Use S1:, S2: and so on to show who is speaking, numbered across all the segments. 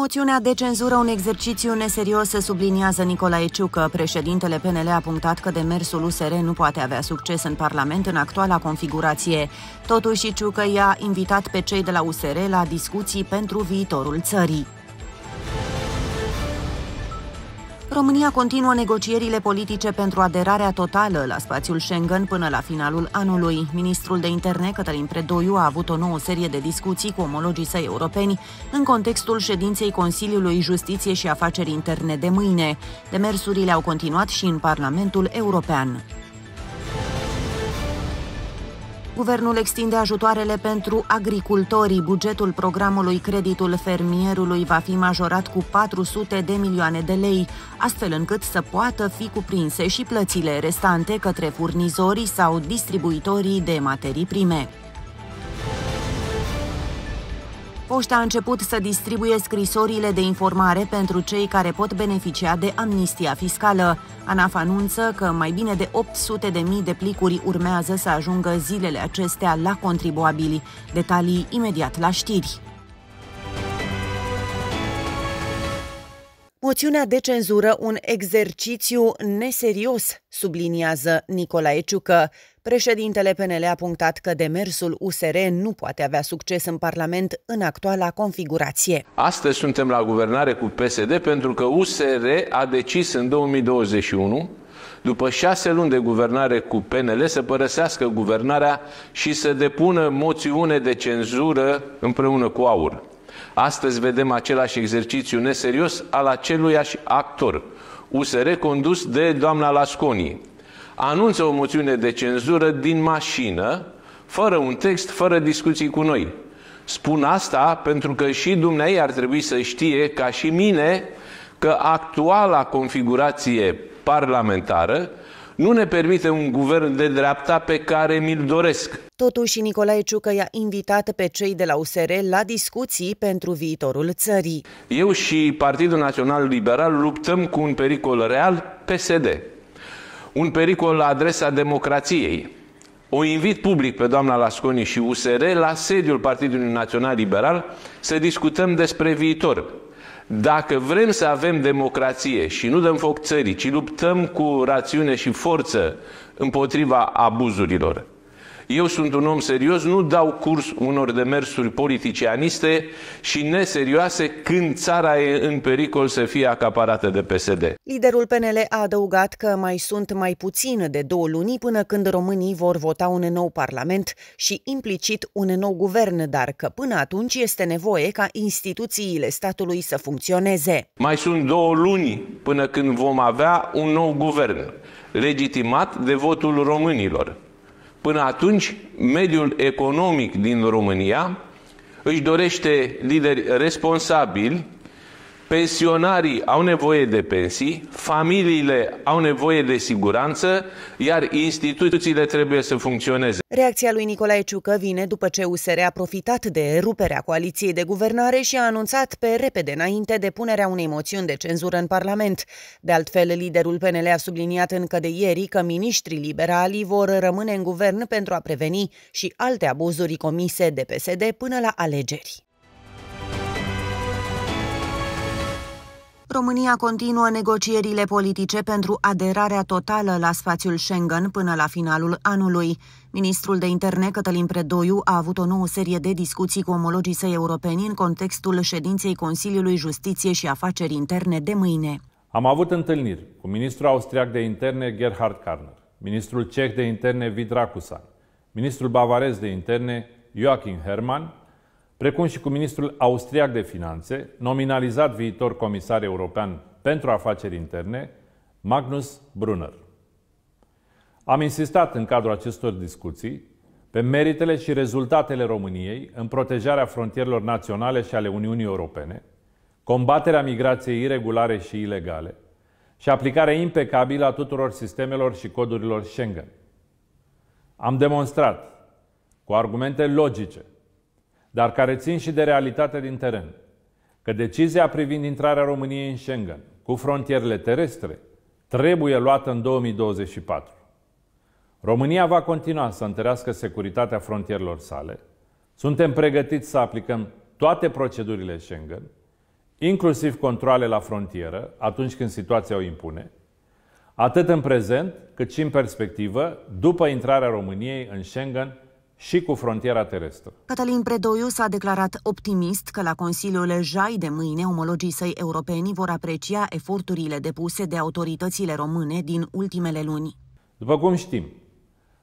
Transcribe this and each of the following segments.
S1: Moțiunea de cenzură un exercițiu neserios, subliniază Nicolae Ciucă. Președintele PNL a punctat că demersul USR nu poate avea succes în Parlament în actuala configurație. Totuși, Ciucă i-a invitat pe cei de la USR la discuții pentru viitorul țării. România continuă negocierile politice pentru aderarea totală la spațiul Schengen până la finalul anului. Ministrul de Interne, Cătălin Predoiu, a avut o nouă serie de discuții cu omologii săi europeni în contextul ședinței Consiliului Justiție și Afaceri Interne de mâine. Demersurile au continuat și în Parlamentul European. Guvernul extinde ajutoarele pentru agricultorii. Bugetul programului Creditul Fermierului va fi majorat cu 400 de milioane de lei, astfel încât să poată fi cuprinse și plățile restante către furnizorii sau distribuitorii de materii prime. Poșta a început să distribuie scrisorile de informare pentru cei care pot beneficia de amnistia fiscală. ANAF anunță că mai bine de 800 de mii de plicuri urmează să ajungă zilele acestea la contribuabili. Detalii imediat la știri. Moțiunea de cenzură un exercițiu neserios, subliniază Nicolae Ciucă. Președintele PNL a punctat că demersul USR nu poate avea succes în Parlament în actuala configurație.
S2: Astăzi suntem la guvernare cu PSD pentru că USR a decis în 2021 după șase luni de guvernare cu PNL, să părăsească guvernarea și să depună moțiune de cenzură împreună cu AUR. Astăzi vedem același exercițiu neserios al aceluiași actor, USR condus de doamna Lasconi. Anunță o moțiune de cenzură din mașină, fără un text, fără discuții cu noi. Spun asta pentru că și dumneai ar trebui să știe, ca și mine, că actuala configurație parlamentară nu ne permite un guvern de dreapta pe care mi-l doresc.
S1: Totuși, Nicolae Ciucă i-a invitat pe cei de la USR la discuții pentru viitorul țării.
S2: Eu și Partidul Național Liberal luptăm cu un pericol real, PSD. Un pericol la adresa democrației. O invit public pe doamna Lasconi și USR la sediul Partidului Național Liberal să discutăm despre viitor, dacă vrem să avem democrație și nu dăm foc țării, ci luptăm cu rațiune și forță împotriva abuzurilor, eu sunt un om serios, nu dau curs unor demersuri politicianiste și neserioase când țara e în pericol să fie acaparată de PSD.
S1: Liderul PNL a adăugat că mai sunt mai puțin de două luni până când românii vor vota un nou parlament și implicit un nou guvern, dar că până atunci este nevoie ca instituțiile statului să funcționeze.
S2: Mai sunt două luni până când vom avea un nou guvern legitimat de votul românilor. Până atunci, mediul economic din România își dorește lideri responsabili, pensionarii au nevoie de pensii, familiile au nevoie de siguranță, iar instituțiile trebuie să funcționeze.
S1: Reacția lui Nicolae Ciucă vine după ce USR a profitat de ruperea coaliției de guvernare și a anunțat pe repede înainte depunerea unei moțiuni de cenzură în Parlament. De altfel, liderul PNL a subliniat încă de ieri că miniștrii liberali vor rămâne în guvern pentru a preveni și alte abuzuri comise de PSD până la alegeri. România continuă negocierile politice pentru aderarea totală la spațiul Schengen până la finalul anului. Ministrul de interne Cătălin Predoiu a avut o nouă serie de discuții cu omologii săi europeni în contextul ședinței Consiliului Justiție și Afaceri Interne de mâine.
S3: Am avut întâlniri cu ministrul austriac de interne Gerhard Karner, ministrul ceh de interne Vid Racusan, ministrul bavarez de interne Joachim Hermann precum și cu ministrul austriac de finanțe, nominalizat viitor comisar european pentru afaceri interne, Magnus Brunner. Am insistat în cadrul acestor discuții pe meritele și rezultatele României în protejarea frontierelor naționale și ale Uniunii Europene, combaterea migrației irregulare și ilegale și aplicarea impecabilă a tuturor sistemelor și codurilor Schengen. Am demonstrat, cu argumente logice, dar care țin și de realitatea din teren. Că decizia privind intrarea României în Schengen cu frontierele terestre trebuie luată în 2024. România va continua să întărească securitatea frontierelor sale. Suntem pregătiți să aplicăm toate procedurile Schengen, inclusiv controle la frontieră, atunci când situația o impune, atât în prezent, cât și în perspectivă, după intrarea României în Schengen și cu frontiera terestră.
S1: Cătălin Predoiu s-a declarat optimist că la Consiliul Jai de mâine omologii săi europeni vor aprecia eforturile depuse de autoritățile române din ultimele luni.
S3: După cum știm,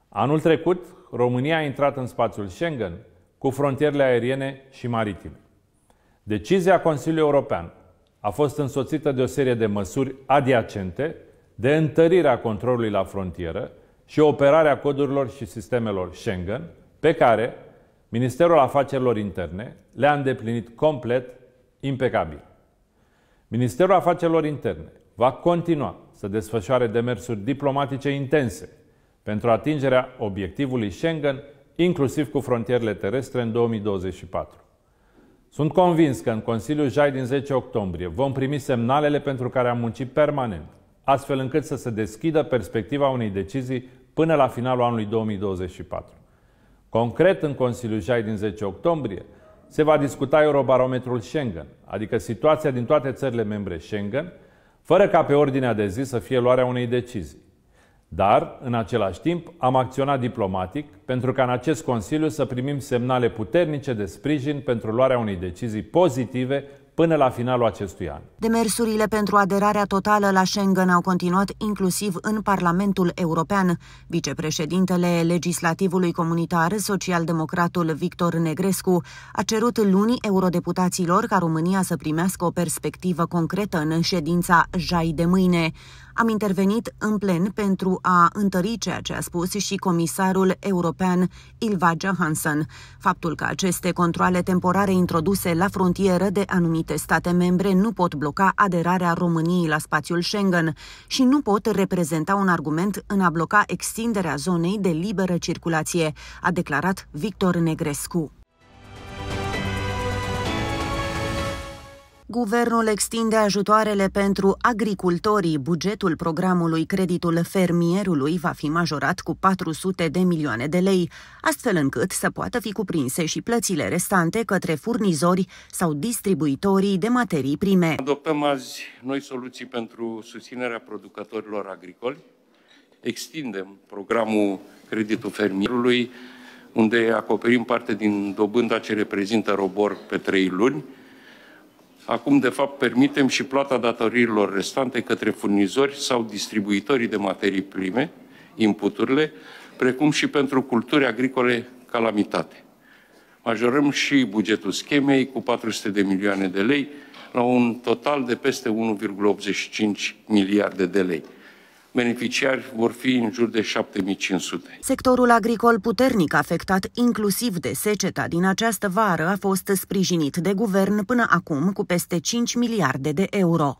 S3: anul trecut România a intrat în spațiul Schengen cu frontierele aeriene și maritime. Decizia Consiliului European a fost însoțită de o serie de măsuri adiacente de întărirea controlului la frontieră și operarea codurilor și sistemelor Schengen, pe care Ministerul Afacerilor Interne le-a îndeplinit complet impecabil. Ministerul Afacerilor Interne va continua să desfășoare demersuri diplomatice intense pentru atingerea obiectivului Schengen, inclusiv cu frontierele terestre în 2024. Sunt convins că în Consiliul Jai din 10 octombrie vom primi semnalele pentru care am muncit permanent, astfel încât să se deschidă perspectiva unei decizii până la finalul anului 2024. Concret, în Consiliul Jai din 10 octombrie, se va discuta Eurobarometrul Schengen, adică situația din toate țările membre Schengen, fără ca pe ordinea de zi să fie luarea unei decizii. Dar, în același timp, am acționat diplomatic pentru ca în acest Consiliu să primim semnale puternice de sprijin pentru luarea unei decizii pozitive până la finalul acestui an.
S1: Demersurile pentru aderarea totală la Schengen au continuat inclusiv în Parlamentul European. Vicepreședintele legislativului comunitar, socialdemocratul Victor Negrescu, a cerut lunii eurodeputaților ca România să primească o perspectivă concretă în ședința Jai de mâine. Am intervenit în plen pentru a întări ceea ce a spus și comisarul european Ilva Johansson. Faptul că aceste controle temporare introduse la frontieră de anumite state membre nu pot bloca aderarea României la spațiul Schengen și nu pot reprezenta un argument în a bloca extinderea zonei de liberă circulație, a declarat Victor Negrescu. Guvernul extinde ajutoarele pentru agricultorii. Bugetul programului Creditul Fermierului va fi majorat cu 400 de milioane de lei, astfel încât să poată fi cuprinse și plățile restante către furnizori sau distribuitorii de materii prime.
S3: Adoptăm
S2: azi noi soluții pentru susținerea producătorilor agricoli. Extindem programul Creditul Fermierului, unde acoperim parte din dobânda ce reprezintă robor pe trei luni, Acum, de fapt, permitem și plata datoriilor restante către furnizori sau distribuitorii de materii prime, inputurile, precum și pentru culturi agricole calamitate. Majorăm și bugetul schemei cu 400 de milioane de lei, la un total de peste 1,85 miliarde de lei beneficiari vor fi în jur de 7500.
S1: Sectorul agricol puternic afectat inclusiv de seceta din această vară a fost sprijinit de guvern până acum cu peste 5 miliarde de euro.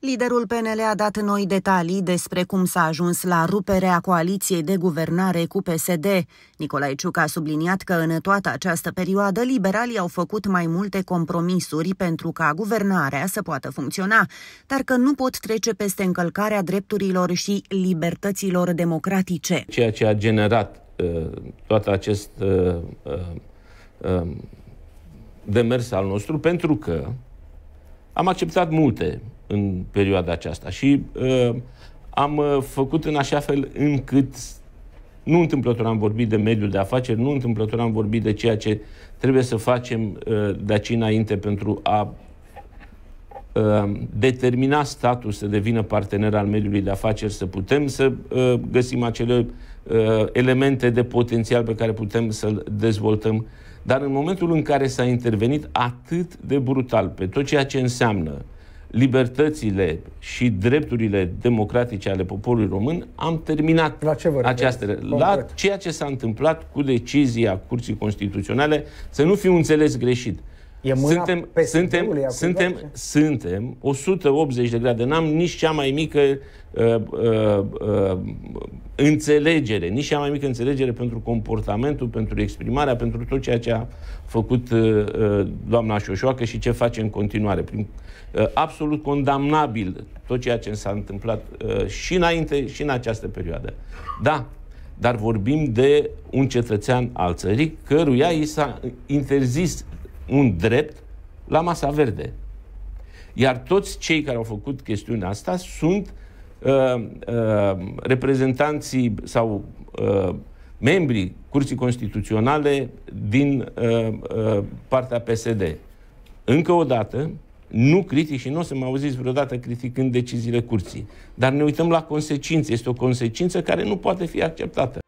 S1: Liderul PNL a dat noi detalii despre cum s-a ajuns la ruperea coaliției de guvernare cu PSD. Nicolae Ciuc a subliniat că în toată această perioadă liberalii au făcut mai multe compromisuri pentru ca guvernarea să poată funcționa, dar că nu pot trece peste încălcarea drepturilor și libertăților democratice.
S2: Ceea ce a generat uh, tot acest uh, uh, um, demers al nostru, pentru că am acceptat multe în perioada aceasta. Și uh, am uh, făcut în așa fel încât nu întâmplător am vorbit de mediul de afaceri, nu întâmplător am vorbit de ceea ce trebuie să facem uh, de aici înainte pentru a uh, determina statul să devină partener al mediului de afaceri, să putem să uh, găsim acele uh, elemente de potențial pe care putem să-l dezvoltăm. Dar în momentul în care s-a intervenit atât de brutal pe tot ceea ce înseamnă libertățile și drepturile democratice ale poporului român, am terminat la ce vă această, la ceea ce s-a întâmplat cu decizia Curții Constituționale, să nu fiu înțeles greșit. E mâna suntem, suntem, suntem, da? suntem 180 de grade. N-am nici cea mai mică uh, uh, uh, înțelegere, nici cea mai mică înțelegere pentru comportamentul, pentru exprimarea, pentru tot ceea ce a făcut uh, uh, doamna Șoșoacă și ce face în continuare. Prin, uh, absolut condamnabil tot ceea ce s-a întâmplat uh, și înainte și în această perioadă. Da, dar vorbim de un cetățean al țării căruia i s-a interzis un drept la masa verde. Iar toți cei care au făcut chestiunea asta sunt uh, uh, reprezentanții sau uh, membrii Curții Constituționale din uh, uh, partea PSD. Încă o dată, nu critic și nu o să mă auziți vreodată criticând deciziile curții. Dar ne uităm la consecințe. Este o consecință care nu poate fi acceptată.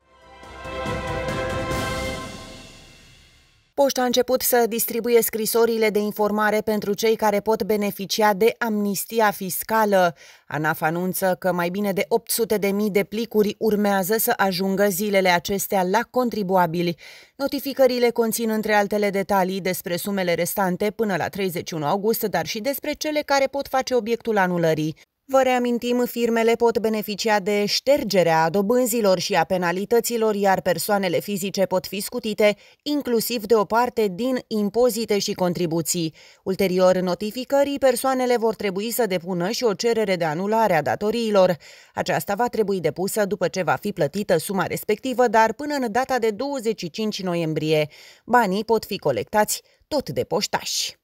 S1: Poșta a început să distribuie scrisorile de informare pentru cei care pot beneficia de amnistia fiscală. ANAF anunță că mai bine de 800.000 de, de plicuri urmează să ajungă zilele acestea la contribuabili. Notificările conțin între altele detalii despre sumele restante până la 31 august, dar și despre cele care pot face obiectul anulării. Vă reamintim, firmele pot beneficia de ștergerea dobânzilor și a penalităților, iar persoanele fizice pot fi scutite inclusiv de o parte din impozite și contribuții. Ulterior notificării, persoanele vor trebui să depună și o cerere de anulare a datoriilor. Aceasta va trebui depusă după ce va fi plătită suma respectivă, dar până în data de 25 noiembrie. Banii pot fi colectați tot de poștași.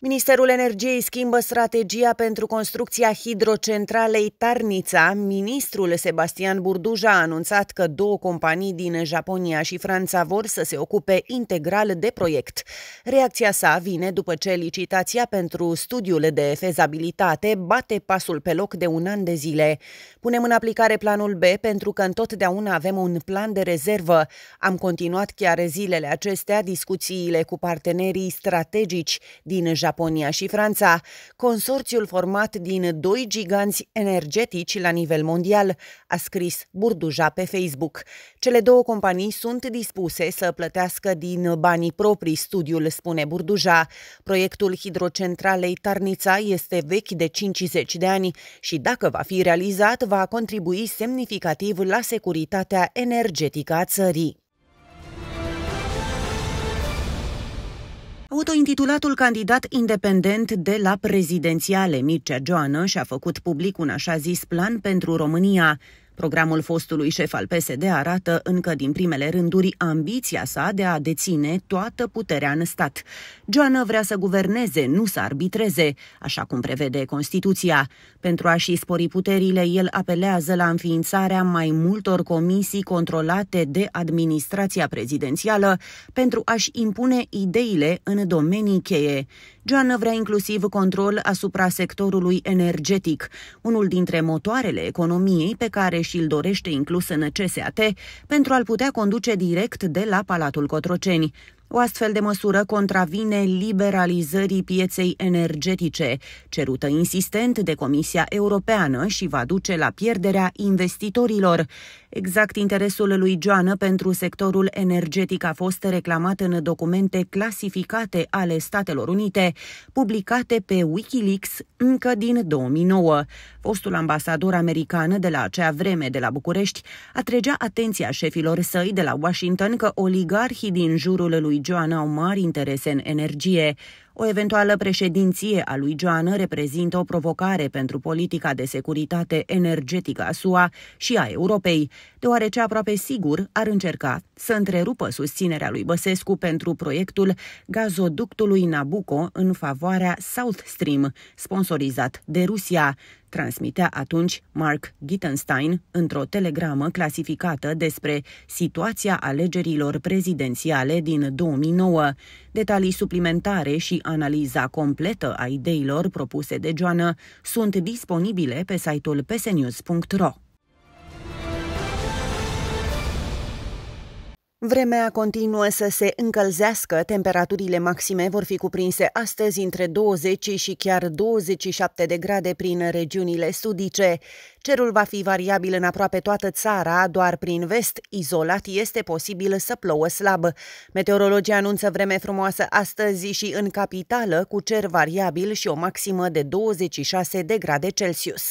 S1: Ministerul Energiei schimbă strategia pentru construcția hidrocentralei Tarnița. Ministrul Sebastian Burduja a anunțat că două companii din Japonia și Franța vor să se ocupe integral de proiect. Reacția sa vine după ce licitația pentru studiul de fezabilitate bate pasul pe loc de un an de zile. Punem în aplicare planul B pentru că întotdeauna avem un plan de rezervă. Am continuat chiar zilele acestea discuțiile cu partenerii strategici din Japonia Japonia și Franța. Consorțiul format din doi giganți energetici la nivel mondial, a scris Burduja pe Facebook. Cele două companii sunt dispuse să plătească din banii proprii studiul, spune Burduja. Proiectul hidrocentralei Tarnița este vechi de 50 de ani și dacă va fi realizat, va contribui semnificativ la securitatea energetică a țării. Autointitulatul candidat independent de la prezidențiale Mircea Joană și-a făcut public un așa zis plan pentru România. Programul fostului șef al PSD arată încă din primele rânduri ambiția sa de a deține toată puterea în stat. Joana vrea să guverneze, nu să arbitreze, așa cum prevede Constituția. Pentru a-și spori puterile, el apelează la înființarea mai multor comisii controlate de administrația prezidențială pentru a-și impune ideile în domenii cheie. Joana vrea inclusiv control asupra sectorului energetic, unul dintre motoarele economiei pe care și-l dorește inclus în CSAT, pentru a-l putea conduce direct de la Palatul Cotroceni. O astfel de măsură contravine liberalizării pieței energetice, cerută insistent de Comisia Europeană și va duce la pierderea investitorilor. Exact interesul lui Joană pentru sectorul energetic a fost reclamat în documente clasificate ale Statelor Unite, publicate pe Wikileaks încă din 2009. Fostul ambasador american de la acea vreme de la București atragea atenția șefilor săi de la Washington că oligarhii din jurul lui Joană au mari interese în energie. O eventuală președinție a lui Joan reprezintă o provocare pentru politica de securitate energetică a SUA și a Europei, deoarece aproape sigur ar încerca să întrerupă susținerea lui Băsescu pentru proiectul gazoductului Nabucco în favoarea South Stream, sponsorizat de Rusia, transmitea atunci Mark Gittenstein într-o telegramă clasificată despre situația alegerilor prezidențiale din 2009, detalii suplimentare și analiza completă a ideilor propuse de Joana sunt disponibile pe site-ul psnews.ro. Vremea continuă să se încălzească, temperaturile maxime vor fi cuprinse astăzi între 20 și chiar 27 de grade prin regiunile sudice. Cerul va fi variabil în aproape toată țara, doar prin vest, izolat, este posibil să plouă slab. Meteorologia anunță vreme frumoasă astăzi și în capitală, cu cer variabil și o maximă de 26 de grade Celsius.